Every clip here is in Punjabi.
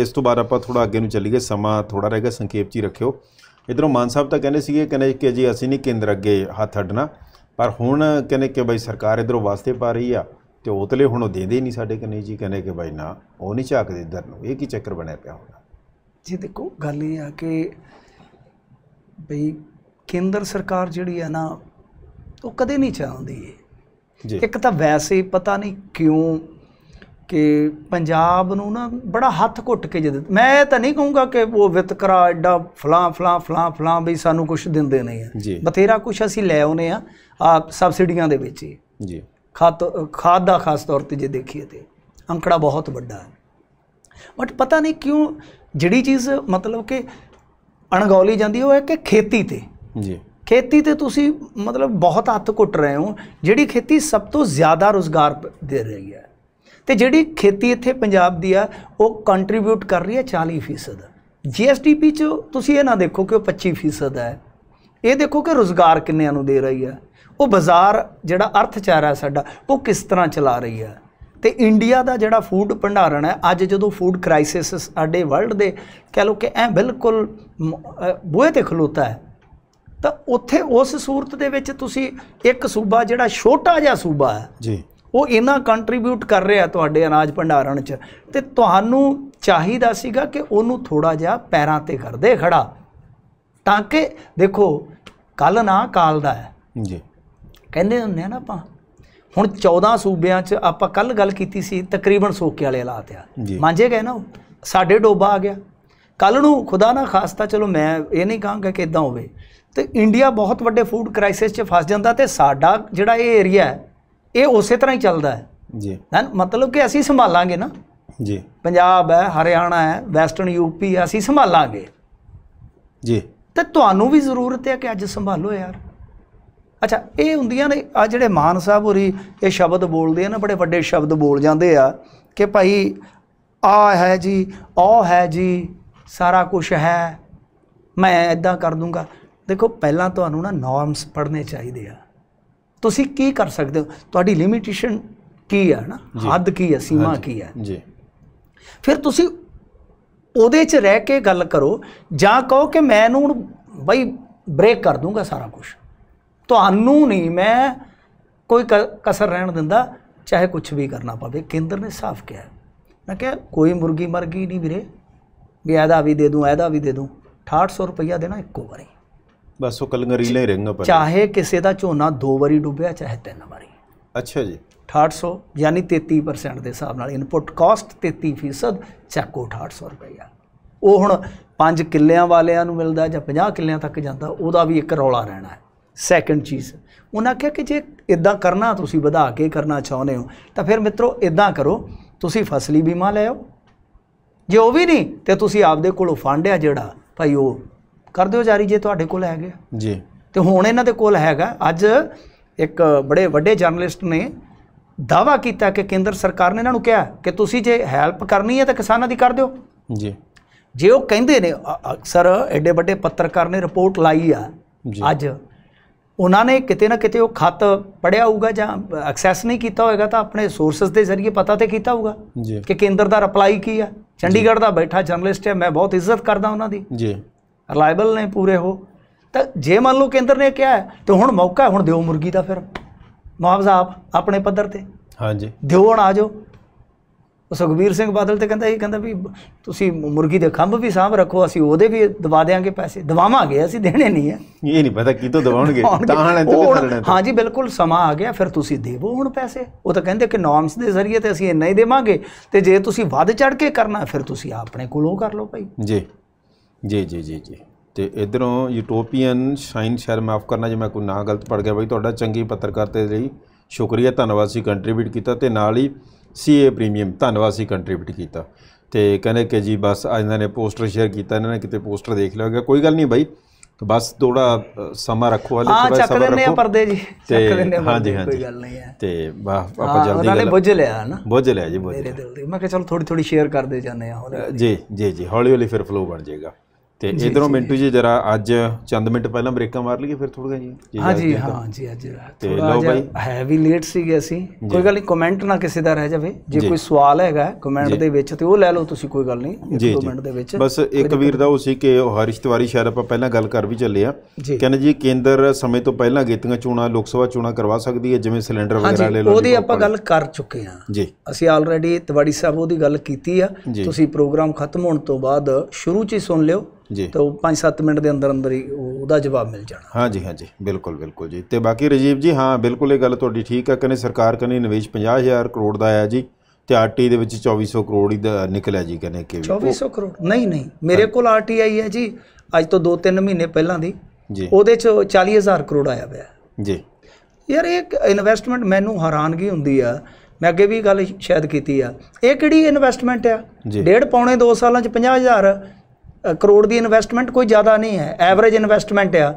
ਇਸ ਤੋਂ ਬਾਅਦ ਆਪਾਂ ਥੋੜਾ ਅੱਗੇ ਨੂੰ ਚੱਲੀਏ ਸਮਾਂ ਥੋੜਾ ਰਹਿ ਗਿਆ ਸੰਖੇਪ ਚ ਹੀ ਰੱਖਿਓ ਇਧਰੋਂ ਮਾਨ ਸਾਹਿਬ ਤਾਂ ਕਹਿੰਦੇ ਸੀਗੇ ਕਹਿੰਦੇ ਕਿ ਜੀ ਅਸੀਂ ਨਹੀਂ ਕੇਂਦਰ ਅੱਗੇ ਹੱਥ ਅੱਡਣਾ ਪਰ ਹੁਣ ਕਹਿੰਦੇ ਕਿ ਬਈ ਸਰਕਾਰ ਇਧਰੋਂ ਵਾਸਤੇ ਪਾ ਰਹੀ ਆ ਤੇ ਉਤਲੇ ਹੁਣ ਉਹ ਦੇਂਦੇ ਨਹੀਂ ਸਾਡੇ ਕਨੇ ਜੀ ਕਹਿੰਦੇ ਕਿ ਬਈ ਨਾ ਉਹ ਨਹੀਂ ਝਾਕਦੇ ਇਧਰ ਨੂੰ ਇਹ ਕੀ ਚੱਕਰ ਬਣਿਆ ਪਿਆ ਹੁਣ ਜੀ ਦੇਖੋ ਗੱਲ ਇਹ ਆ ਕਿ ਬਈ ਕੇਂਦਰ ਸਰਕਾਰ ਜਿਹੜੀ ਆ ਨਾ ਉਹ ਕਦੇ ਨਹੀਂ ਚਾਹੁੰਦੀ ਜੀ ਇੱਕ ਤਾਂ ਵੈਸੇ ਪਤਾ ਨਹੀਂ ਕਿਉਂ ਕਿ ਪੰਜਾਬ ਨੂੰ ਨਾ ਬੜਾ ਹੱਥ ਘੁੱਟ ਕੇ ਜਦ ਮੈਂ ਤਾਂ ਨਹੀਂ ਕਹੂੰਗਾ ਕਿ ਉਹ ਵਿਤਕਰਾ ਐਡਾ ਫਲਾਂ ਫਲਾਂ ਫਲਾਂ ਫਲਾਂ ਵੀ ਸਾਨੂੰ ਕੁਝ ਦਿੰਦੇ ਨਹੀਂ ਬਥੇਰਾ ਕੁਝ ਅਸੀਂ ਲੈ ਆਉਨੇ ਆ ਆ ਸਬਸਿਡੀਆਂ ਦੇ ਵਿੱਚ ਜੀ ਖਾਦ ਖਾਦ ਦਾ ਖਾਸ ਤੌਰ ਤੇ ਜੇ ਦੇਖੀਏ ਤੇ ਅੰਕੜਾ ਬਹੁਤ ਵੱਡਾ ਹੈ ਬਟ ਪਤਾ ਨਹੀਂ ਕਿਉਂ ਜਿਹੜੀ ਚੀਜ਼ ਮਤਲਬ ਕਿ ਅਣਗੌਲੀ ਜਾਂਦੀ ਉਹ ਹੈ ਕਿ ਖੇਤੀ ਤੇ ਜੀ ਖੇਤੀ ਤੇ ਤੁਸੀਂ ਮਤਲਬ ਬਹੁਤ ਹੱਥ ਘੁੱਟ ਰਹੇ ਹੋ ਜਿਹੜੀ ਖੇਤੀ ਸਭ ਤੋਂ ਜ਼ਿਆਦਾ ਰੋਜ਼ਗਾਰ ਦੇ ਰਹੀ ਹੈ ਤੇ ਜਿਹੜੀ ਖੇਤੀ ਇੱਥੇ ਪੰਜਾਬ ਦੀ ਆ ਉਹ ਕੰਟਰੀਬਿਊਟ ਕਰ ਰਹੀ ਹੈ 40% ਜੀਐਸਟੀਪੀ ਚ ਤੁਸੀਂ ਇਹ ਨਾ ਦੇਖੋ ਕਿ ਉਹ 25% ਹੈ ਇਹ ਦੇਖੋ ਕਿ ਰੋਜ਼ਗਾਰ ਕਿੰਨਿਆਂ ਨੂੰ ਦੇ ਰਹੀ ਹੈ ਉਹ ਬਾਜ਼ਾਰ ਜਿਹੜਾ ਅਰਥਚਾਰਾ ਸਾਡਾ ਉਹ ਕਿਸ ਤਰ੍ਹਾਂ ਚਲਾ ਰਹੀ ਹੈ ਤੇ ਇੰਡੀਆ ਦਾ ਜਿਹੜਾ ਫੂਡ ਭੰਡਾਰਨ ਹੈ ਅੱਜ ਜਦੋਂ ਫੂਡ ਕ੍ਰਾਈਸਿਸ ਸਾਡੇ ਵਰਲਡ ਦੇ ਕਹ ਲੋ ਕਿ ਐ ਬਿਲਕੁਲ ਬੂਹੇ ਤੇ ਖਲੋਤਾ ਹੈ ਤਾਂ ਉੱਥੇ ਉਸ ਸੂਰਤ ਦੇ ਵਿੱਚ ਤੁਸੀਂ ਇੱਕ ਸੂਬਾ ਜਿਹੜਾ ਛੋਟਾ ਜਿਹਾ ਸੂਬਾ ਹੈ ਜੀ ਉਹ ਇਹਨਾਂ ਕੰਟਰੀਬਿਊਟ ਕਰ ਰਿਹਾ ਤੁਹਾਡੇ ਅਨਾਜ ਭੰਡਾਰਨ 'ਚ ਤੇ ਤੁਹਾਨੂੰ ਚਾਹੀਦਾ ਸੀਗਾ ਕਿ ਉਹਨੂੰ ਥੋੜਾ ਜਿਹਾ ਪੈਰਾਂ ਤੇ ਕਰ ਦੇ ਖੜਾ ਤਾਂ ਕਿ ਦੇਖੋ ਕੱਲ ਨਾ ਕਾਲ ਦਾ ਹੈ ਜੀ ਕਹਿੰਦੇ ਹੁੰਦੇ ਆ ਨਾ ਆਪਾਂ ਹੁਣ 14 ਸੂਬਿਆਂ 'ਚ ਆਪਾਂ ਕੱਲ ਗੱਲ ਕੀਤੀ ਸੀ ਤਕਰੀਬਨ ਸੋਕੇ ਵਾਲੇ ਹਾਲਾਤ ਆ ਮਾਂਝੇ ਗਏ ਨਾ ਸਾਡੇ ਡੋਬਾ ਆ ਗਿਆ ਕੱਲ ਨੂੰ ਖੁਦਾ ਨਾ ਖਾਸਤਾ ਚਲੋ ਮੈਂ ਇਹ ਨਹੀਂ ਕਹਾਂਗਾ ਕਿ ਇਦਾਂ ਹੋਵੇ ਤੇ ਇੰਡੀਆ ਬਹੁਤ ਵੱਡੇ ਫੂਡ ਕ੍ਰਾਈਸਿਸ 'ਚ ਫਸ ਜਾਂਦਾ ਤੇ ਸਾਡਾ ਜਿਹੜਾ ਇਹ ਏਰੀਆ ਹੈ ਇਹ ਉਸੇ ਤਰ੍ਹਾਂ ਹੀ ਚੱਲਦਾ ਹੈ ਜੀ ਹਨ ਮਤਲਬ ਕਿ ਅਸੀਂ ਸੰਭਾਲਾਂਗੇ ਨਾ ਜੀ ਪੰਜਾਬ ਹੈ ਹਰਿਆਣਾ ਹੈ ਵੈਸਟਰਨ ਯੂਪੀ ਹੈ ਅਸੀਂ ਸੰਭਾਲਾਂਗੇ ਜੀ ਤੇ ਤੁਹਾਨੂੰ ਵੀ ਜ਼ਰੂਰਤ ਹੈ ਕਿ ਅੱਜ ਸੰਭਾਲੋ ਯਾਰ ਅੱਛਾ ਇਹ ਹੁੰਦੀਆਂ ਨੇ ਆ ਜਿਹੜੇ ਮਾਨ ਸਾਹਿਬ ਹੋਰੀ ਇਹ ਸ਼ਬਦ ਬੋਲਦੇ ਆ ਨਾ ਬੜੇ ਵੱਡੇ ਸ਼ਬਦ ਬੋਲ ਜਾਂਦੇ ਆ ਕਿ ਭਾਈ ਆ ਹੈ ਜੀ ਉਹ ਹੈ ਜੀ ਸਾਰਾ ਕੁਝ ਹੈ ਮੈਂ ਇਦਾਂ ਕਰ ਦੂੰਗਾ ਦੇਖੋ ਪਹਿਲਾਂ ਤੁਹਾਨੂੰ ਨਾ ਨਾਰਮਸ ਪੜ੍ਹਨੇ ਚਾਹੀਦੇ ਆ ਤੁਸੀਂ ਕੀ ਕਰ ਸਕਦੇ ਹੋ ਤੁਹਾਡੀ ਲਿਮਿਟੇਸ਼ਨ ਕੀ ਹੈ ਨਾ ਹੱਦ ਕੀ ਹੈ ਸੀਮਾ ਕੀ ਹੈ ਜੀ ਫਿਰ ਤੁਸੀਂ ਉਹਦੇ 'ਚ ਰਹਿ ਕੇ ਗੱਲ ਕਰੋ ਜਾਂ ਕਹੋ ਕਿ ਮੈਂ ਨੂੰ ਹੁਣ ਬਈ ਬ੍ਰੇਕ ਕਰ ਦੂੰਗਾ ਸਾਰਾ ਕੁਝ ਤੁਹਾਨੂੰ ਨਹੀਂ ਮੈਂ ਕੋਈ ਕਸਰ ਰਹਿਣ ਦਿੰਦਾ ਚਾਹੇ ਕੁਝ ਵੀ ਕਰਨਾ ਪਵੇ ਕੇਂਦਰ ਨੇ ਸਾਫ਼ ਕਿਹਾ ਮੈਂ ਕਿਹਾ ਕੋਈ ਮੁਰਗੀ ਮਰ ਗਈ ਨਹੀਂ ਵੀਰੇ ਵੀ ਇਹਦਾ ਵੀ ਦੇ ਦੂੰ ਐਦਾ ਵੀ ਦੇ ਦੂੰ 6800 ਰੁਪਇਆ ਦੇਣਾ ਇੱਕੋ ਵਾਰੀ ਬਸ ਉਹ ਕਲੰਗਰੀਲਾ ਹੀ ਰਹਿੰਗਾ ਪਰ ਚਾਹੇ ਕਿਸੇ ਦਾ ਝੋਨਾ ਦੋ ਵਾਰੀ ਡੁੱਬਿਆ ਚਾਹੇ ਤਿੰਨ ਵਾਰੀ ਅੱਛਾ ਜੀ 6800 ਯਾਨੀ 33% ਦੇ ਹਿਸਾਬ ਨਾਲ ਇਨਪੁਟ ਕਾਸਟ 33% ਚੱਕੋ 6800 ਰੁਪਇਆ ਉਹ ਹੁਣ 5 ਕਿੱਲਿਆਂ ਵਾਲਿਆਂ ਨੂੰ ਮਿਲਦਾ ਜਾਂ 50 ਕਿੱਲਿਆਂ ਤੱਕ ਜਾਂਦਾ ਉਹਦਾ ਵੀ ਇੱਕ ਰੌਲਾ ਰਹਿਣਾ ਹੈ ਸੈਕੰਡ ਚੀਜ਼ ਉਹਨਾਂ ਕਿਹਾ ਕਿ ਜੇ ਇਦਾਂ ਕਰਨਾ ਤੁਸੀਂ ਵਧਾ ਕੇ ਕਰਨਾ ਚਾਹੁੰਦੇ ਹੋ ਤਾਂ ਫਿਰ ਮਿੱਤਰੋ ਇਦਾਂ ਕਰੋ ਤੁਸੀਂ ਫਸਲੀ ਬੀਮਾ ਲੈਓ ਜੇ ਉਹ ਵੀ ਨਹੀਂ ਤੇ ਤੁਸੀਂ ਆਪਦੇ ਕੋਲੋਂ ਫੰਡ ਆ ਜਿਹੜਾ ਭਾਈ ਉਹ ਕਰ ਦਿਓ ਜਾਰੀ ਜੇ ਤੁਹਾਡੇ ਕੋਲ ਹੈਗੇ ਜੀ ਤੇ ਹੁਣ ਇਹਨਾਂ ਦੇ ਕੋਲ ਹੈਗਾ ਅੱਜ ਇੱਕ ਬੜੇ ਵੱਡੇ ਜਰਨਲਿਸਟ ਨੇ ਦਾਵਾ ਕੀਤਾ ਕਿ ਕੇਂਦਰ ਸਰਕਾਰ ਨੇ ਇਹਨਾਂ ਨੂੰ ਕਿਹਾ ਕਿ ਤੁਸੀਂ ਜੇ ਹੈਲਪ ਕਰਨੀ ਹੈ ਤਾਂ ਕਿਸਾਨਾਂ ਦੀ ਕਰ ਦਿਓ ਜੀ ਜੇ ਉਹ ਕਹਿੰਦੇ ਨੇ ਅਕਸਰ ਐਡੇ ਵੱਡੇ ਪੱਤਰਕਾਰ ਨੇ ਰਿਪੋਰਟ ਲਾਈ ਆ ਅੱਜ ਉਹਨਾਂ ਨੇ ਕਿਤੇ ਨਾ ਕਿਤੇ ਉਹ ਖਤ ਪੜਿਆ ਹੋਊਗਾ ਜਾਂ ਐਕਸੈਸ ਨਹੀਂ ਕੀਤਾ ਹੋਵੇਗਾ ਤਾਂ ਆਪਣੇ ਸੋਰਸਸ ਦੇ ਜ਼ਰੀਏ ਪਤਾ ਤੇ ਕੀਤਾ ਹੋਊਗਾ ਕਿ ਕੇਂਦਰ ਦਾ ਰਿਪਲਾਈ ਕੀ ਆ ਚੰਡੀਗੜ੍ਹ ਦਾ ਬੈਠਾ ਜਰਨਲਿਸਟ ਹੈ ਮੈਂ ਬਹੁਤ ਇੱਜ਼ਤ ਕਰਦਾ ਉਹਨਾਂ ਦੀ ਜੀ ਰਿਲਾਈਬਲ ਨੇ ਪੂਰੇ ਹੋ ਤਾਂ ਜੇ ਮੰਨ ਲਓ ਕੇਂਦਰ ਨੇ ਕਿਹਾ ਤੇ ਹੁਣ ਮੌਕਾ ਹੁਣ ਦਿਓ ਮੁਰਗੀ ਦਾ ਫਿਰ ਮੁਆਵਜ਼ਾ ਆਪ ਆਪਣੇ ਪੱਧਰ ਤੇ ਹਾਂਜੀ ਦਿਓ ਹੁਣ ਆਜੋ ਉਹ ਸੁਖਬੀਰ ਸਿੰਘ ਬਾਦਲ ਤੇ ਕਹਿੰਦਾ ਇਹ ਕਹਿੰਦਾ ਵੀ ਤੁਸੀਂ ਮੁਰਗੀ ਦੇ ਖੰਭ ਵੀ ਸਾਹਮਣੇ ਰੱਖੋ ਅਸੀਂ ਉਹਦੇ ਵੀ ਦਵਾ ਦੇਾਂਗੇ ਪੈਸੇ ਦਵਾਵਾਂਗੇ ਅਸੀਂ ਦੇਣੇ ਨਹੀਂ ਹੈ ਇਹ ਨਹੀਂ ਪਤਾ ਕੀ ਤੋਂ ਦਵਾਉਣਗੇ ਤਾਹਣੇ ਤੋਂ ਕਰਨਾ ਹਾਂਜੀ ਬਿਲਕੁਲ ਸਮਾਂ ਆ ਗਿਆ ਫਿਰ ਤੁਸੀਂ ਦੇਵੋ ਹੁਣ ਪੈਸੇ ਉਹ ਤਾਂ ਕਹਿੰਦੇ ਕਿ ਨੋਰਮਸ ਦੇ ਜ਼ਰੀਏ ਤੇ ਅਸੀਂ ਇੰਨਾ ਹੀ ਦੇਵਾਂਗੇ ਤੇ ਜੇ ਤੁਸੀਂ ਵੱਧ ਚੜ ਕੇ ਕਰਨਾ ਫਿਰ ਤੁਸੀਂ ਆਪਣੇ ਕੋਲੋਂ ਕਰ ਲਓ ਭਾਈ ਜੀ ਜੀ ਜੀ ਜੀ ਜੀ ਤੇ ਇਧਰੋਂ ਯੂਟੋਪੀਅਨ ਸ਼ਾਈਨ ਸ਼ਰ ਮਾਫ ਕਰਨਾ ਜੇ ਮੈਂ ਕੋਈ ਨਾ ਗਲਤ ਪੜ ਗਿਆ ਬਈ ਤੁਹਾਡਾ ਚੰਗੀ ਪੱਤਰਕਾਰ ਤੇ ਲਈ ਸ਼ੁਕਰੀਆ ਧੰਨਵਾਦ ਸੀ ਕੰਟਰੀਬਿਊਟ ਕੀਤਾ ਤੇ ਨਾਲ ਹੀ ਸੀਏ ਪ੍ਰੀਮੀਅਮ ਧੰਨਵਾਦ ਸੀ ਕੰਟਰੀਬਿਊਟ ਕੀਤਾ ਤੇ ਕਹਿੰਦੇ ਕਿ ਜੀ ਬਸ ਅੱਜ ਇਹਨਾਂ ਨੇ ਪੋਸਟਰ ਸ਼ੇਅਰ ਕੀਤਾ ਇਹਨਾਂ ਨੇ ਕਿਤੇ ਪੋਸਟਰ ਦੇਖ ਲਿਆ ਹੋਗਾ ਕੋਈ ਗੱਲ ਨਹੀਂ ਬਾਈ ਬਸ ਥੋੜਾ ਸਮਾਂ ਰੱਖੋ ਹਲੇ ਥੋੜਾ ਸਮਾਂ ਰੱਖੋ ਹਾਂ ਪਰਦੇ ਜੀ ਚੱਕ ਲੈਣੇ ਹਾਂਜੀ ਹਾਂਜੀ ਕੋਈ ਗੱਲ ਨਹੀਂ ਆ ਤੇ ਵਾਹ ਆਪਾਂ ਜਲਦੀ ਗੱਲ ਨਾਲੇ ਬੁੱਝ ਲਿਆ ਨਾ ਬੁੱਝ ਲਿਆ ਜੀ ਬੁੱਝ ਮੇਰੇ ਦਿਲ ਦੀ ਮੈਂ ਕਿਹਾ ਚਲੋ ਥੋੜੀ ਥੋੜੀ ਸ਼ੇਅਰ ਕਰਦੇ ਜਾਂਦੇ ਆ ਜੀ ਜੀ ਜੀ ਹੌਲੀ ਹੌਲੀ ਫਿਰ ਫਲੋ ਬਣ ਜਾਏਗਾ ਤੇ ਇਧਰੋਂ ਮਿੰਟੂ ਜੀ ਜਰਾ ਅੱਜ ਚੰਦ ਮਿੰਟ ਪਹਿਲਾਂ ਬ੍ਰੇਕਾਂ ਮਾਰ ਲਈਏ ਫਿਰ ਥੋੜਾ ਜੀ ਹਾਂ ਜੀ ਹਾਂ ਜੀ ਅੱਜ ਤੇ ਲਓ ਬਾਈ ਹੈ ਵੀ ਲੇਟ ਸੀਗੇ ਅਸੀਂ ਕੋਈ ਗੱਲ ਨਹੀਂ ਕਮੈਂਟ ਨਾ ਕਿਸੇ ਦਾ ਰਹਿ ਜਾਵੇ ਜੇ ਕੋਈ ਸਵਾਲ ਹੈਗਾ ਕਮੈਂਟ ਦੇ ਵਿੱਚ ਤੇ ਉਹ ਲੈ ਲਓ ਤੁਸੀਂ ਕੋਈ ਗੱਲ ਨਹੀਂ ਮਿੰਟ ਦੇ ਵਿੱਚ ਬਸ ਇੱਕ ਵੀਰ ਦਾ ਉਹ ਸੀ ਕਿ ਉਹ ਹਰੀਸ਼ ਤਿਵਾਰੀ ਸ਼ਾਇਦ ਆਪਾਂ ਪਹਿਲਾਂ ਗੱਲ ਕਰ ਵੀ ਚੱਲੇ ਆ ਕਹਿੰਦੇ ਜੀ ਕੇਂਦਰ ਸਮੇਂ ਤੋਂ ਪਹਿਲਾਂ ਗੀਤੀਆਂ ਚੋਣਾਂ ਲੋਕ ਸਭਾ ਚੋਣਾਂ ਕਰਵਾ ਸਕਦੀ ਹੈ ਜਿਵੇਂ ਸਿਲੰਡਰ ਵਗੈਰਾ ਲੈ ਲਓ ਉਹਦੀ ਆਪਾਂ ਗੱਲ ਕਰ ਚੁੱਕੇ ਆ ਜੀ ਅਸੀਂ ਆਲਰੇਡੀ ਤਿਵਾੜੀ ਸਾਹਿਬ ਉਹਦੀ ਗੱਲ ਕੀਤੀ ਆ ਤੁਸੀਂ ਪ੍ਰੋਗਰਾਮ ਖਤਮ ਹੋਣ ਤੋਂ ਬਾਅਦ ਸ਼ੁਰੂ ਚ ਹੀ ਸੁਣ ਲਿਓ ਜੀ ਤਾਂ ਉਹ 5-7 ਮਿੰਟ ਦੇ ਅੰਦਰ ਅੰਦਰ ਹੀ ਉਹਦਾ ਜਵਾਬ ਮਿਲ ਜਾਣਾ ਹਾਂਜੀ ਹਾਂਜੀ ਬਿਲਕੁਲ ਬਿਲਕੁਲ ਜੀ ਤੇ ਬਾਕੀ ਰਜੀਵ ਜੀ ਹਾਂ ਬਿਲਕੁਲ ਇਹ ਗੱਲ ਤੁਹਾਡੀ ਠੀਕ ਹੈ ਕਹਿੰਦੇ ਸਰਕਾਰ ਕਹਿੰਦੀ ਨਿਵੇਸ਼ 50000 ਕਰੋੜ ਦਾ ਆਇਆ ਜੀ ਤੇ ਆਰਟੀ ਦੇ ਵਿੱਚ 2400 ਕਰੋੜ ਹੀ ਨਿਕਲਿਆ ਜੀ ਕਹਿੰਦੇ ਕਿ 2400 ਕਰੋੜ ਨਹੀਂ ਨਹੀਂ ਮੇਰੇ ਕੋਲ ਆਰਟੀਆਈ ਹੈ ਜੀ ਅੱਜ ਤੋਂ 2-3 ਮਹੀਨੇ ਪਹਿਲਾਂ ਦੀ ਜੀ ਉਹਦੇ ਚ 40000 ਕਰੋੜ ਆਇਆ ਪਿਆ ਜੀ ਯਾਰ ਇਹ ਇਨਵੈਸਟਮੈਂਟ ਮੈਨੂੰ ਹੈਰਾਨਗੀ ਹੁੰਦੀ ਆ ਮੈਂ ਅੱਗੇ ਵੀ ਗੱਲ ਸ਼ਾਇਦ ਕੀਤੀ ਆ ਇਹ ਕਿਹੜੀ ਇਨਵੈਸਟਮੈਂਟ ਆ ਡੇਢ ਪੌਣੇ 2 ਸਾਲਾਂ ਚ 50000 ਕਰੋੜ ਦੀ ਇਨਵੈਸਟਮੈਂਟ ਕੋਈ ਜ਼ਿਆਦਾ ਨਹੀਂ ਹੈ ਐਵਰੇਜ ਇਨਵੈਸਟਮੈਂਟ ਆ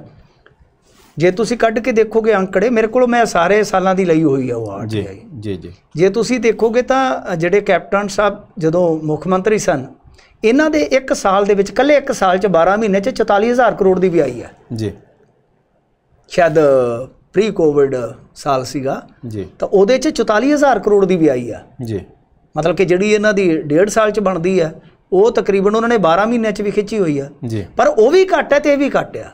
ਜੇ ਤੁਸੀਂ ਕੱਢ ਕੇ ਦੇਖੋਗੇ ਅੰਕੜੇ ਮੇਰੇ ਕੋਲ ਮੈਂ ਸਾਰੇ ਸਾਲਾਂ ਦੀ ਲਈ ਹੋਈ ਆ ਉਹ ਆਰ ਜੀ ਜੀ ਜੀ ਜੇ ਤੁਸੀਂ ਦੇਖੋਗੇ ਤਾਂ ਜਿਹੜੇ ਕੈਪਟਨ ਸਾਹਿਬ ਜਦੋਂ ਮੁੱਖ ਮੰਤਰੀ ਸਨ ਇਹਨਾਂ ਦੇ 1 ਸਾਲ ਦੇ ਵਿੱਚ ਕੱਲੇ 1 ਸਾਲ ਚ 12 ਮਹੀਨੇ ਚ 44000 ਕਰੋੜ ਦੀ ਵੀ ਆਈ ਆ ਜੀ ਸ਼ਾਇਦ ਪ੍ਰੀ ਕੋਵਿਡ ਸਾਲ ਸੀਗਾ ਜੀ ਤਾਂ ਉਹਦੇ ਚ 44000 ਕਰੋੜ ਦੀ ਵੀ ਆਈ ਆ ਜੀ ਮਤਲਬ ਕਿ ਜਿਹੜੀ ਇਹਨਾਂ ਦੀ 1.5 ਸਾਲ ਚ ਬਣਦੀ ਆ ਉਹ ਤਕਰੀਬਨ ਉਹਨਾਂ ਨੇ 12 ਮਹੀਨਿਆਂ 'ਚ ਵੀ ਖਿੱਚੀ ਹੋਈ ਆ ਪਰ ਉਹ ਵੀ ਘੱਟ ਹੈ ਤੇ ਇਹ ਵੀ ਘੱਟ ਆ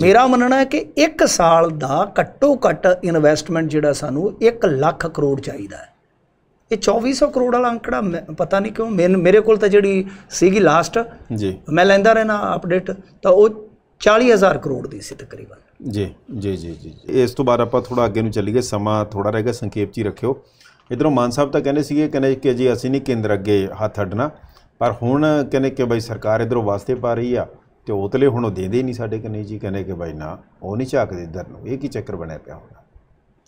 ਮੇਰਾ ਮੰਨਣਾ ਹੈ ਕਿ 1 ਸਾਲ ਦਾ ਘੱਟੋ ਘੱਟ ਇਨਵੈਸਟਮੈਂਟ ਜਿਹੜਾ ਸਾਨੂੰ 1 ਲੱਖ ਕਰੋੜ ਚਾਹੀਦਾ ਹੈ ਇਹ 2400 ਕਰੋੜ ਵਾਲਾ ਅੰਕੜਾ ਪਤਾ ਨਹੀਂ ਕਿਉਂ ਮੇਰੇ ਕੋਲ ਤਾਂ ਜਿਹੜੀ ਸੀਗੀ ਲਾਸਟ ਜੀ ਮੈਂ ਲੈਂਦਾ ਰਹਿਣਾ ਅਪਡੇਟ ਤਾਂ ਉਹ 40000 ਕਰੋੜ ਦੀ ਸੀ ਤਕਰੀਬਨ ਜੀ ਜੀ ਜੀ ਜੀ ਇਸ ਤੋਂ ਬਾਅਦ ਆਪਾਂ ਥੋੜਾ ਅੱਗੇ ਨੂੰ ਚੱਲੀਏ ਸਮਾਂ ਥੋੜਾ ਰਹਿ ਗਿਆ ਸੰਖੇਪ ਚ ਹੀ ਰੱਖਿਓ ਇਧਰੋਂ ਮਾਨ ਸਾਹਿਬ ਤਾਂ ਕਹਿੰਦੇ ਸੀਗੇ ਕਹਿੰਦੇ ਕਿ ਜੀ ਅਸੀਂ ਨਹੀਂ ਕੇਂਦਰ ਅੱਗੇ ਹੱਥ ਅੱਡਣਾ ਪਰ ਹੁਣ ਕਹਿੰਦੇ ਕਿ ਬਈ ਸਰਕਾਰ ਇਧਰੋਂ ਵਾਸਤੇ ਪਾ ਰਹੀ ਆ ਤੇ ਉਤਲੇ ਹੁਣ ਉਹ ਦੇਦੇ ਨਹੀਂ ਸਾਡੇ ਕਨੇ ਜੀ ਕਹਿੰਦੇ ਕਿ ਬਈ ਨਾ ਉਹ ਨਹੀਂ ਝਾਕਦੇ ਇਧਰ ਨੂੰ ਇਹ ਕੀ ਚੱਕਰ ਬਣਿਆ ਪਿਆ ਹੁਣ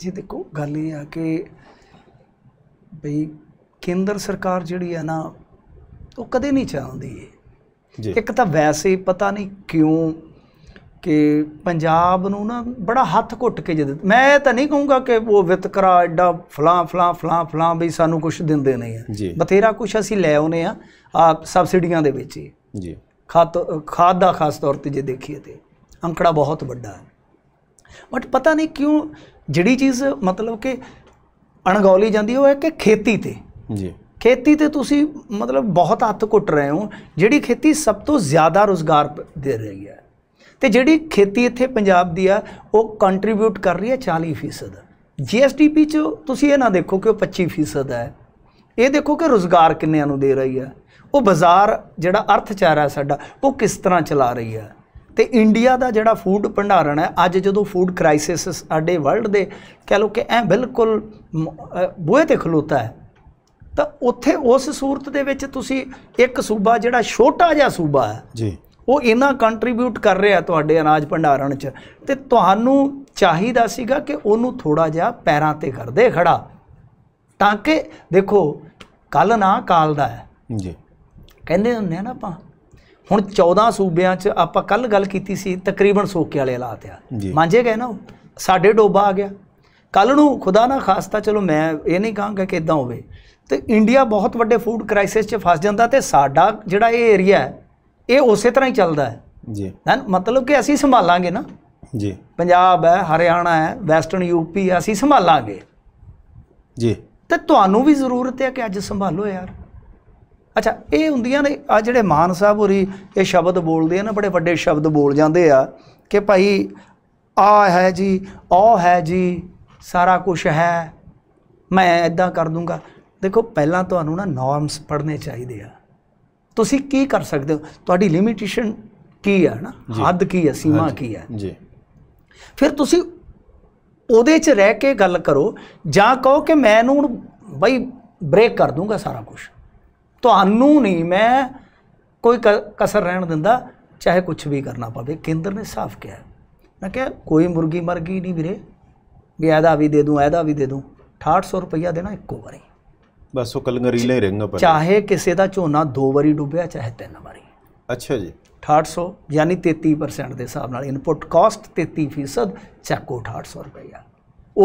ਜੀ ਦੇਖੋ ਗੱਲ ਇਹ ਆ ਕਿ ਬਈ ਕੇਂਦਰ ਸਰਕਾਰ ਜਿਹੜੀ ਆ ਨਾ ਉਹ ਕਦੇ ਨਹੀਂ ਚਾਹੁੰਦੀ ਜੀ ਇੱਕ ਤਾਂ ਵੈਸੇ ਪਤਾ ਨਹੀਂ ਕਿਉਂ ਕਿ ਪੰਜਾਬ ਨੂੰ ਨਾ ਬੜਾ ਹੱਥ ਘੁੱਟ ਕੇ ਜਦ ਮੈਂ ਤਾਂ ਨਹੀਂ ਕਹੂੰਗਾ ਕਿ ਉਹ ਵਿਤਕਰਾ ਐਡਾ ਫਲਾ ਫਲਾ ਫਲਾ ਫਲਾ ਵੀ ਸਾਨੂੰ ਕੁਝ ਦਿੰਦੇ ਨਹੀਂ ਬਥੇਰਾ ਕੁਝ ਅਸੀਂ ਲੈ ਆਉਨੇ ਆ ਆ ਸਬਸਿਡੀਆਂ ਦੇ ਵਿੱਚ ਹੀ ਜੀ ਖਾਦ ਖਾਦ ਦਾ ਖਾਸ ਤੌਰ ਤੇ ਜੇ ਦੇਖੀਏ ਤੇ ਅੰਕੜਾ ਬਹੁਤ ਵੱਡਾ ਹੈ ਬਟ ਪਤਾ ਨਹੀਂ ਕਿਉਂ ਜਿਹੜੀ ਚੀਜ਼ ਮਤਲਬ ਕਿ ਅਣਗੌਲੀ ਜਾਂਦੀ ਉਹ ਹੈ ਕਿ ਖੇਤੀ ਤੇ ਜੀ ਖੇਤੀ ਤੇ ਤੁਸੀਂ ਮਤਲਬ ਬਹੁਤ ਹੱਥ ਘੁੱਟ ਰਹੇ ਹੋ ਜਿਹੜੀ ਖੇਤੀ ਸਭ ਤੋਂ ਜ਼ਿਆਦਾ ਰੋਜ਼ਗਾਰ ਦੇ ਰਹੀ ਹੈ ਤੇ ਜਿਹੜੀ ਖੇਤੀ ਇੱਥੇ ਪੰਜਾਬ ਦੀ ਆ ਉਹ ਕੰਟਰੀਬਿਊਟ ਕਰ ਰਹੀ ਹੈ 40% ਜੀਐਸਟੀਪੀ ਚ ਤੁਸੀਂ ਇਹ ਨਾ ਦੇਖੋ ਕਿ ਉਹ 25% ਹੈ ਇਹ ਦੇਖੋ ਕਿ ਰੋਜ਼ਗਾਰ ਕਿੰਨਿਆਂ ਨੂੰ ਦੇ ਰਹੀ ਹੈ ਉਹ ਬਾਜ਼ਾਰ ਜਿਹੜਾ ਅਰਥਚਾਰਾ ਸਾਡਾ ਉਹ ਕਿਸ ਤਰ੍ਹਾਂ ਚਲਾ ਰਹੀ ਹੈ ਤੇ ਇੰਡੀਆ ਦਾ ਜਿਹੜਾ ਫੂਡ ਭੰਡਾਰਨ ਹੈ ਅੱਜ ਜਦੋਂ ਫੂਡ ਕ੍ਰਾਈਸਿਸ ਸਾਡੇ ਵਰਲਡ ਦੇ ਕਹ ਲੋ ਕਿ ਐ ਬਿਲਕੁਲ ਬੂਹੇ ਤੇ ਖਲੋਤਾ ਹੈ ਤਾਂ ਉੱਥੇ ਉਸ ਸੂਰਤ ਦੇ ਵਿੱਚ ਤੁਸੀਂ ਇੱਕ ਸੂਬਾ ਜਿਹੜਾ ਛੋਟਾ ਜਿਹਾ ਸੂਬਾ ਹੈ ਜੀ ਉਹ ਇਹਨਾਂ ਕੰਟਰੀਬਿਊਟ ਕਰ ਰਿਹਾ ਤੁਹਾਡੇ ਅਨਾਜ ਭੰਡਾਰਨ 'ਚ ਤੇ ਤੁਹਾਨੂੰ ਚਾਹੀਦਾ ਸੀਗਾ ਕਿ ਉਹਨੂੰ ਥੋੜਾ ਜਿਹਾ ਪੈਰਾਂ ਤੇ ਕਰ ਦੇ ਖੜਾ ਤਾਂ ਕਿ ਦੇਖੋ ਕੱਲ ਨਾ ਕਾਲ ਦਾ ਹੈ ਜੀ ਕਹਿੰਦੇ ਹੁੰਦੇ ਆ ਨਾ ਆਪਾਂ ਹੁਣ 14 ਸੂਬਿਆਂ 'ਚ ਆਪਾਂ ਕੱਲ ਗੱਲ ਕੀਤੀ ਸੀ ਤਕਰੀਬਨ ਸੋਕੇ ਵਾਲੇ ਹਾਲਾਤ ਆ ਮਾਂਝੇ ਗਏ ਨਾ ਸਾਡੇ ਡੋਬਾ ਆ ਗਿਆ ਕੱਲ ਨੂੰ ਖੁਦਾ ਨਾ ਖਾਸਤਾ ਚਲੋ ਮੈਂ ਇਹ ਨਹੀਂ ਕਹਾਂਗਾ ਕਿ ਇਦਾਂ ਹੋਵੇ ਤੇ ਇੰਡੀਆ ਬਹੁਤ ਵੱਡੇ ਫੂਡ ਕ੍ਰਾਈਸਿਸ 'ਚ ਫਸ ਜਾਂਦਾ ਤੇ ਸਾਡਾ ਜਿਹੜਾ ਇਹ ਏਰੀਆ ਹੈ ਇਹ ਉਸੇ ਤਰ੍ਹਾਂ ਹੀ ਚੱਲਦਾ ਹੈ ਜੀ ਹਨ ਮਤਲਬ ਕਿ ਅਸੀਂ ਸੰਭਾਲਾਂਗੇ ਨਾ ਜੀ ਪੰਜਾਬ ਹੈ ਹਰਿਆਣਾ ਹੈ ਵੈਸਟਰਨ ਯੂਪੀ ਹੈ ਅਸੀਂ ਸੰਭਾਲਾਂਗੇ ਜੀ ਤੇ ਤੁਹਾਨੂੰ ਵੀ ਜ਼ਰੂਰਤ ਹੈ ਕਿ ਅੱਜ ਸੰਭਾਲੋ ਯਾਰ ਅੱਛਾ ਇਹ ਹੁੰਦੀਆਂ ਨੇ ਆ ਜਿਹੜੇ ਮਾਨ ਸਾਹਿਬ ਹੋਰੀ ਇਹ ਸ਼ਬਦ ਬੋਲਦੇ ਆ ਨਾ ਬੜੇ ਵੱਡੇ ਸ਼ਬਦ ਬੋਲ ਜਾਂਦੇ ਆ ਕਿ ਭਾਈ ਆ ਹੈ ਜੀ ਉਹ ਹੈ ਜੀ ਸਾਰਾ ਕੁਝ ਹੈ ਮੈਂ ਇਦਾਂ ਕਰ ਦੂੰਗਾ ਦੇਖੋ ਪਹਿਲਾਂ ਤੁਹਾਨੂੰ ਨਾ ਨਾਰਮਸ ਪੜ੍ਹਨੇ ਚਾਹੀਦੇ ਆ ਤੁਸੀਂ ਕੀ ਕਰ ਸਕਦੇ ਹੋ ਤੁਹਾਡੀ ਲਿਮਿਟੇਸ਼ਨ ਕੀ ਹੈ ਨਾ ਹੱਦ ਕੀ ਹੈ ਸੀਮਾ ਕੀ ਹੈ ਜੀ ਫਿਰ ਤੁਸੀਂ ਉਹਦੇ 'ਚ ਰਹਿ ਕੇ ਗੱਲ ਕਰੋ ਜਾਂ ਕਹੋ ਕਿ ਮੈਂ ਨੂੰ ਹੁਣ ਬਈ ਬ੍ਰੇਕ ਕਰ ਦੂੰਗਾ ਸਾਰਾ ਕੁਝ ਤੁਹਾਨੂੰ ਨਹੀਂ ਮੈਂ ਕੋਈ ਕਸਰ ਰਹਿਣ ਦਿੰਦਾ ਚਾਹੇ ਕੁਝ ਵੀ ਕਰਨਾ ਪਵੇ ਕੇਂਦਰ ਨੇ ਸਾਫ਼ ਕਿਹਾ ਮੈਂ ਕਿਹਾ ਕੋਈ ਮੁਰਗੀ ਮਰ ਗਈ ਨਹੀਂ ਵੀਰੇ ਵੀ ਇਹਦਾ ਵੀ ਦੇ ਦੂੰ ਐਦਾ ਵੀ ਦੇ ਦੂੰ 6800 ਰੁਪਇਆ ਦੇਣਾ ਇੱਕੋ ਵਾਰੀ ਬਸ ਉਹ ਕਲੰਗਰ ਰੀਲਾਂ ਹੀ ਰਹਿੰਗਾ ਪਰ ਚਾਹੇ ਕਿਸੇ ਦਾ ਝੋਨਾ ਦੋ ਵਾਰੀ ਡੁੱਬਿਆ ਚਾਹੇ ਤਿੰਨ ਵਾਰੀ ਅੱਛਾ ਜੀ 6800 ਯਾਨੀ 33% ਦੇ ਹਿਸਾਬ ਨਾਲ ਇਨਪੁਟ ਕਾਸਟ 33% ਚੱਕੋ 6800 ਰੁਪਇਆ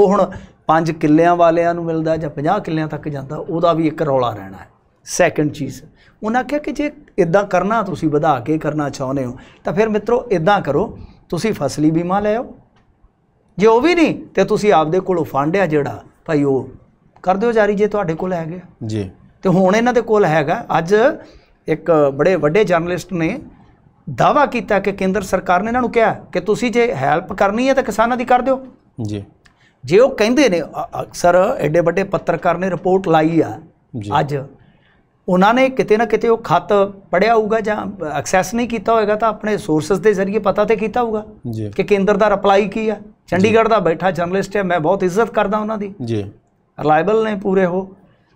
ਉਹ ਹੁਣ 5 ਕਿੱਲਿਆਂ ਵਾਲਿਆਂ ਨੂੰ ਮਿਲਦਾ ਜਾਂ 50 ਕਿੱਲਿਆਂ ਤੱਕ ਜਾਂਦਾ ਉਹਦਾ ਵੀ ਇੱਕ ਰੌਲਾ ਰਹਿਣਾ ਹੈ ਸੈਕੰਡ ਚੀਜ਼ ਉਹਨਾਂ ਕਿਹਾ ਕਿ ਜੇ ਇਦਾਂ ਕਰਨਾ ਤੁਸੀਂ ਵਧਾ ਕੇ ਕਰਨਾ ਚਾਹੁੰਦੇ ਹੋ ਤਾਂ ਫਿਰ ਮਿੱਤਰੋ ਇਦਾਂ ਕਰੋ ਤੁਸੀਂ ਫਸਲੀ ਬੀਮਾ ਲੈਓ ਜੇ ਉਹ ਵੀ ਨਹੀਂ ਤੇ ਤੁਸੀਂ ਆਪਦੇ ਕੋਲੋਂ ਫੰਡ ਆ ਜਿਹੜਾ ਭਾਈ ਉਹ ਕਰ ਦਿਓ ਜਾਰੀ ਜੇ ਤੁਹਾਡੇ ਕੋਲ ਹੈਗੇ ਜੀ ਤੇ ਹੁਣ ਇਹਨਾਂ ਦੇ ਕੋਲ ਹੈਗਾ ਅੱਜ ਇੱਕ ਬੜੇ ਵੱਡੇ ਜਰਨਲਿਸਟ ਨੇ ਦਾਵਾ ਕੀਤਾ ਕਿ ਕੇਂਦਰ ਸਰਕਾਰ ਨੇ ਇਹਨਾਂ ਨੂੰ ਕਿਹਾ ਕਿ ਤੁਸੀਂ ਜੇ ਹੈਲਪ ਕਰਨੀ ਹੈ ਤਾਂ ਕਿਸਾਨਾਂ ਦੀ ਕਰ ਦਿਓ ਜੀ ਜੇ ਉਹ ਕਹਿੰਦੇ ਨੇ ਅਕਸਰ ਐਡੇ ਵੱਡੇ ਪੱਤਰਕਾਰ ਨੇ ਰਿਪੋਰਟ ਲਾਈ ਆ ਅੱਜ ਉਹਨਾਂ ਨੇ ਕਿਤੇ ਨਾ ਕਿਤੇ ਉਹ ਖਤ ਪੜਿਆ ਹੋਊਗਾ ਜਾਂ ਐਕਸੈਸ ਨਹੀਂ ਕੀਤਾ ਹੋਵੇਗਾ ਤਾਂ ਆਪਣੇ ਸੋਰਸਸ ਦੇ ਜ਼ਰੀਏ ਪਤਾ ਤੇ ਕੀਤਾ ਹੋਊਗਾ ਕਿ ਕੇਂਦਰ ਦਾ ਰਿਪਲਾਈ ਕੀ ਆ ਚੰਡੀਗੜ੍ਹ ਦਾ ਬੈਠਾ ਜਰਨਲਿਸਟ ਹੈ ਮੈਂ ਬਹੁਤ ਇੱਜ਼ਤ ਕਰਦਾ ਉਹਨਾਂ ਦੀ ਜੀ ਰਿਲਾਇਬਲ ਨੇ ਪੂਰੇ ਹੋ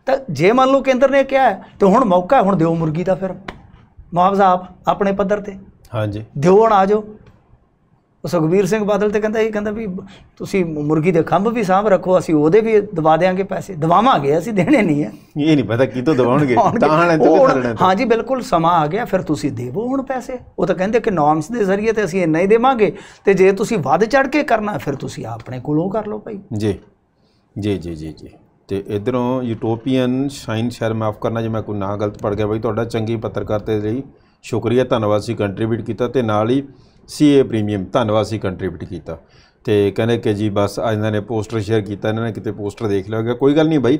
ਤਾਂ ਜੇ ਮੰਨ ਲਓ ਕੇਂਦਰ ਨੇ ਕਿਹਾ ਤੇ ਹੁਣ ਮੌਕਾ ਹੁਣ ਦਿਓ ਮੁਰਗੀ ਦਾ ਫਿਰ ਮੁਆਵਜ਼ਾ ਆਪ ਆਪਣੇ ਪੱਧਰ ਤੇ ਹਾਂਜੀ ਦਿਓ ਹੁਣ ਆ ਜਾਓ ਸੁਖਬੀਰ ਸਿੰਘ ਬਾਦਲ ਤੇ ਕਹਿੰਦਾ ਇਹ ਕਹਿੰਦਾ ਵੀ ਤੁਸੀਂ ਮੁਰਗੀ ਦੇ ਖੰਭ ਵੀ ਸਾਂਭ ਰੱਖੋ ਅਸੀਂ ਉਹਦੇ ਵੀ ਦਵਾ ਦੇਾਂਗੇ ਪੈਸੇ ਦਵਾਵਾਂਗੇ ਅਸੀਂ ਦੇਣੇ ਨਹੀਂ ਹੈ ਇਹ ਨਹੀਂ ਪਤਾ ਕੀ ਤੋਂ ਦਵਾਉਣਗੇ ਹਣੇ ਤੋਂ ਕਰਨਾ ਹਾਂਜੀ ਬਿਲਕੁਲ ਸਮਾਂ ਆ ਗਿਆ ਫਿਰ ਤੁਸੀਂ ਦੇਵੋ ਹੁਣ ਪੈਸੇ ਉਹ ਤਾਂ ਕਹਿੰਦੇ ਕਿ ਨੋਰਮਸ ਦੇ ਜ਼ਰੀਏ ਤੇ ਅਸੀਂ ਇੰਨਾ ਹੀ ਦੇਵਾਂਗੇ ਤੇ ਜੇ ਤੁਸੀਂ ਵੱਧ ਚੜ ਕੇ ਕਰਨਾ ਫਿਰ ਤੁਸੀਂ ਆਪਣੇ ਕੋਲੋਂ ਕਰ ਲਓ ਭਾਈ ਜੀ ਜੀ ਜੀ ਜੀ ਜੀ ਤੇ ਇਧਰੋਂ ਯੂਟੋਪੀਅਨ ਸ਼ਾਈਨ ਸ਼ਰ ਮਾਫ ਕਰਨਾ ਜੇ ਮੈਂ ਕੋਈ ਨਾ ਗਲਤ ਪੜ ਗਿਆ ਬਈ ਤੁਹਾਡਾ ਚੰਗੀ ਪੱਤਰਕਾਰ ਤੇ ਲਈ ਸ਼ੁਕਰੀਆ ਧੰਨਵਾਦ ਸੀ ਕੰਟਰੀਬਿਊਟ ਕੀਤਾ ਤੇ ਨਾਲ ਹੀ ਸੀਏ ਪ੍ਰੀਮੀਅਮ ਧੰਨਵਾਦ ਸੀ ਕੰਟਰੀਬਿਊਟ ਕੀਤਾ ਤੇ ਕਹਿੰਦੇ ਕਿ ਜੀ ਬਸ ਅੱਜ ਇਹਨਾਂ ਨੇ ਪੋਸਟਰ ਸ਼ੇਅਰ ਕੀਤਾ ਇਹਨਾਂ ਨੇ ਕਿਤੇ ਪੋਸਟਰ ਦੇਖ ਲਿਆ ਹੋਗਾ ਕੋਈ ਗੱਲ ਨਹੀਂ ਬਾਈ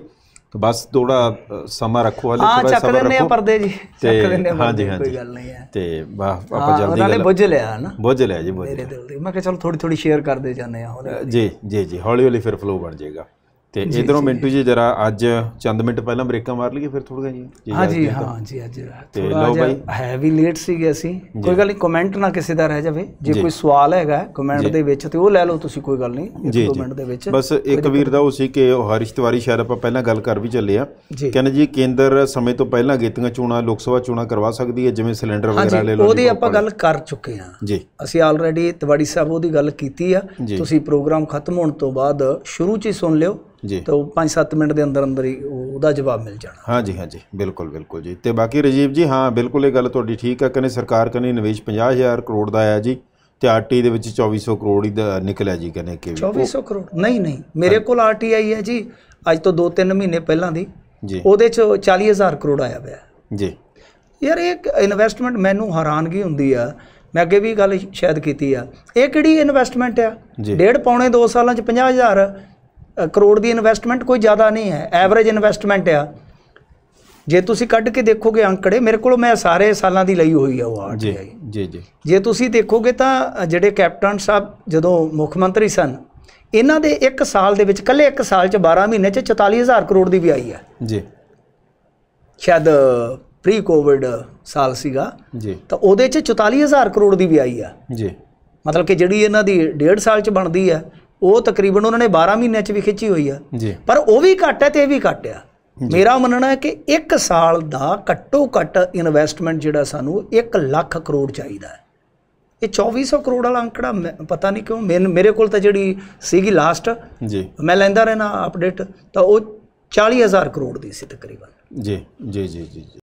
ਬਸ ਥੋੜਾ ਸਮਾਂ ਰੱਖੋ ਵਾਲੇ ਥੋੜਾ ਸਮਾਂ ਰੱਖੋ ਹਾਂ ਪਰਦੇ ਜੀ ਚੱਕ ਜੀ ਹਾਂ ਜੀ ਕੋਈ ਗੱਲ ਨਹੀਂ ਆ ਤੇ ਵਾਹ ਆਪਾਂ ਜਲਦੀ ਗੱਲ ਬੁੱਝ ਲਿਆ ਨਾ ਬੁੱਝ ਲਿਆ ਜੀ ਬੁੱਝ ਮੇਰੇ ਦਿਲ ਦੀ ਮੈਂ ਕਿਹਾ ਚਲੋ ਥੋੜੀ ਥੋੜੀ ਸ਼ੇਅਰ ਕਰਦੇ ਜਾਂਦੇ ਆ ਜੀ ਜੀ ਜੀ ਹੌਲੀ ਹੌਲੀ ਫਿਰ ਫਲੋ ਬਣ ਜਾਏਗਾ ਤੇ ਇਧਰੋਂ ਮਿੰਟੂ ਜੀ ਜਰਾ ਅੱਜ ਚੰਦ ਮਿੰਟ ਪਹਿਲਾਂ ਬ੍ਰੇਕਾਂ ਮਾਰ ਲਈਏ ਫਿਰ ਥੋੜਾ ਜੀ ਹਾਂ ਜੀ ਹਾਂ ਜੀ ਅੱਜ ਤੇ ਲਓ ਹੈ ਵੀ ਲੇਟ ਸੀਗੇ ਅਸੀਂ ਕੋਈ ਗੱਲ ਨਹੀਂ ਕਮੈਂਟ ਨਾ ਕਿਸੇ ਦਾ ਰਹਿ ਜਾਵੇ ਜੇ ਕੋਈ ਸਵਾਲ ਹੈਗਾ ਕਮੈਂਟ ਦੇ ਵਿੱਚ ਤੇ ਉਹ ਲੈ ਲਓ ਤੁਸੀਂ ਕੋਈ ਗੱਲ ਨਹੀਂ ਕਮੈਂਟ ਦੇ ਵਿੱਚ ਬਸ ਇੱਕ ਵੀਰ ਦਾ ਉਹ ਸੀ ਕਿ ਉਹ ਹਰਿਸ਼ ਤਿਵਾਰੀ ਸ਼ਾਇਦ ਆਪਾਂ ਪਹਿਲਾਂ ਗੱਲ ਕਰ ਵੀ ਚੱਲੇ ਆ ਕਹਿੰਦੇ ਜੀ ਕੇਂਦਰ ਸਮੇਂ ਤੋਂ ਪਹਿਲਾਂ ਗੀਤੀਆਂ ਚੋਣਾਂ ਲੋਕ ਸਭਾ ਚੋਣਾਂ ਕਰਵਾ ਸਕਦੀ ਹੈ ਜਿਵੇਂ ਸਿਲੰਡਰ ਵਗੈਰਾ ਲੈ ਲਓ ਉਹਦੀ ਆਪਾਂ ਗੱਲ ਕਰ ਚੁੱਕੇ ਆ ਜੀ ਅਸੀਂ ਆਲਰੇਡੀ ਤਿਵਾੜੀ ਸਾਹਿਬ ਉਹਦੀ ਗੱਲ ਕੀਤੀ ਆ ਤੁਸੀਂ ਪ੍ਰੋਗਰਾਮ ਖਤਮ ਹੋਣ ਤੋਂ ਬਾਅਦ ਸ਼ੁਰੂ ਚ ਹੀ ਸੁਣ ਲਿਓ ਜੀ ਤਾਂ ਉਹ 5-7 ਮਿੰਟ ਦੇ ਅੰਦਰ ਅੰਦਰ ਹੀ ਉਹਦਾ ਜਵਾਬ ਮਿਲ ਜਾਣਾ ਹਾਂਜੀ ਹਾਂਜੀ ਬਿਲਕੁਲ ਬਿਲਕੁਲ ਜੀ ਤੇ ਬਾਕੀ ਰਜੀਵ ਜੀ ਹਾਂ ਬਿਲਕੁਲ ਇਹ ਗੱਲ ਤੁਹਾਡੀ ਠੀਕ ਹੈ ਕਹਿੰਦੇ ਸਰਕਾਰ ਕਹਿੰਦੀ ਨਿਵੇਸ਼ 50000 ਕਰੋੜ ਦਾ ਆਇਆ ਜੀ ਤੇ ਆਰਟੀ ਦੇ ਵਿੱਚ 2400 ਕਰੋੜ ਹੀ ਨਿਕਲਿਆ ਜੀ ਕਹਿੰਦੇ ਕਿ 2400 ਕਰੋੜ ਨਹੀਂ ਨਹੀਂ ਮੇਰੇ ਕੋਲ ਆਰਟੀਆਈ ਹੈ ਜੀ ਅੱਜ ਤੋਂ 2-3 ਮਹੀਨੇ ਪਹਿਲਾਂ ਦੀ ਜੀ ਉਹਦੇ ਚ 40000 ਕਰੋੜ ਆਇਆ ਪਿਆ ਜੀ ਯਾਰ ਇਹ ਇਨਵੈਸਟਮੈਂਟ ਮੈਨੂੰ ਹੈਰਾਨਗੀ ਹੁੰਦੀ ਆ ਮੈਂ ਅੱਗੇ ਵੀ ਗੱਲ ਸ਼ਾਇਦ ਕੀਤੀ ਆ ਇਹ ਕਿਹੜੀ ਇਨਵੈਸਟਮੈਂਟ ਆ ਡੇਢ ਪੌਣੇ 2 ਸਾਲਾਂ ਚ 50000 ਕਰੋੜ ਦੀ ਇਨਵੈਸਟਮੈਂਟ ਕੋਈ ਜ਼ਿਆਦਾ ਨਹੀਂ ਹੈ ਐਵਰੇਜ ਇਨਵੈਸਟਮੈਂਟ ਆ ਜੇ ਤੁਸੀਂ ਕੱਢ ਕੇ ਦੇਖੋਗੇ ਅੰਕੜੇ ਮੇਰੇ ਕੋਲ ਮੈਂ ਸਾਰੇ ਸਾਲਾਂ ਦੀ ਲਈ ਹੋਈ ਆ ਉਹ ਆਰ ਜੀ ਜੀ ਜੀ ਜੇ ਤੁਸੀਂ ਦੇਖੋਗੇ ਤਾਂ ਜਿਹੜੇ ਕੈਪਟਨ ਸਾਹਿਬ ਜਦੋਂ ਮੁੱਖ ਮੰਤਰੀ ਸਨ ਇਹਨਾਂ ਦੇ 1 ਸਾਲ ਦੇ ਵਿੱਚ ਕੱਲੇ 1 ਸਾਲ ਚ 12 ਮਹੀਨੇ ਚ 44000 ਕਰੋੜ ਦੀ ਵੀ ਆਈ ਆ ਜੀ ਸ਼ਾਇਦ ਪ੍ਰੀ ਕੋਵਿਡ ਸਾਲ ਸੀਗਾ ਜੀ ਤਾਂ ਉਹਦੇ ਚ 44000 ਕਰੋੜ ਦੀ ਵੀ ਆਈ ਆ ਜੀ ਮਤਲਬ ਕਿ ਜਿਹੜੀ ਇਹਨਾਂ ਦੀ 1.5 ਸਾਲ ਚ ਬਣਦੀ ਆ ਉਹ ਤਕਰੀਬਨ ਉਹਨਾਂ ਨੇ 12 ਮਹੀਨਿਆਂ 'ਚ ਵੀ ਖਿੱਚੀ ਹੋਈ ਆ ਪਰ ਉਹ ਵੀ ਘੱਟ ਹੈ ਤੇ ਇਹ ਵੀ ਘੱਟ ਆ ਮੇਰਾ ਮੰਨਣਾ ਹੈ ਕਿ 1 ਸਾਲ ਦਾ ਘੱਟੋ ਘੱਟ ਇਨਵੈਸਟਮੈਂਟ ਜਿਹੜਾ ਸਾਨੂੰ 1 ਲੱਖ ਕਰੋੜ ਚਾਹੀਦਾ ਹੈ ਇਹ 2400 ਕਰੋੜ ਵਾਲਾ ਅੰਕੜਾ ਪਤਾ ਨਹੀਂ ਕਿਉਂ ਮੇਰੇ ਕੋਲ ਤਾਂ ਜਿਹੜੀ ਸੀਗੀ ਲਾਸਟ ਜੀ ਮੈਂ ਲੈਂਦਾ ਰਹਿਣਾ ਅਪਡੇਟ ਤਾਂ ਉਹ 40000 ਕਰੋੜ ਦੀ ਸੀ ਤਕਰੀਬਨ ਜੀ ਜੀ ਜੀ ਜੀ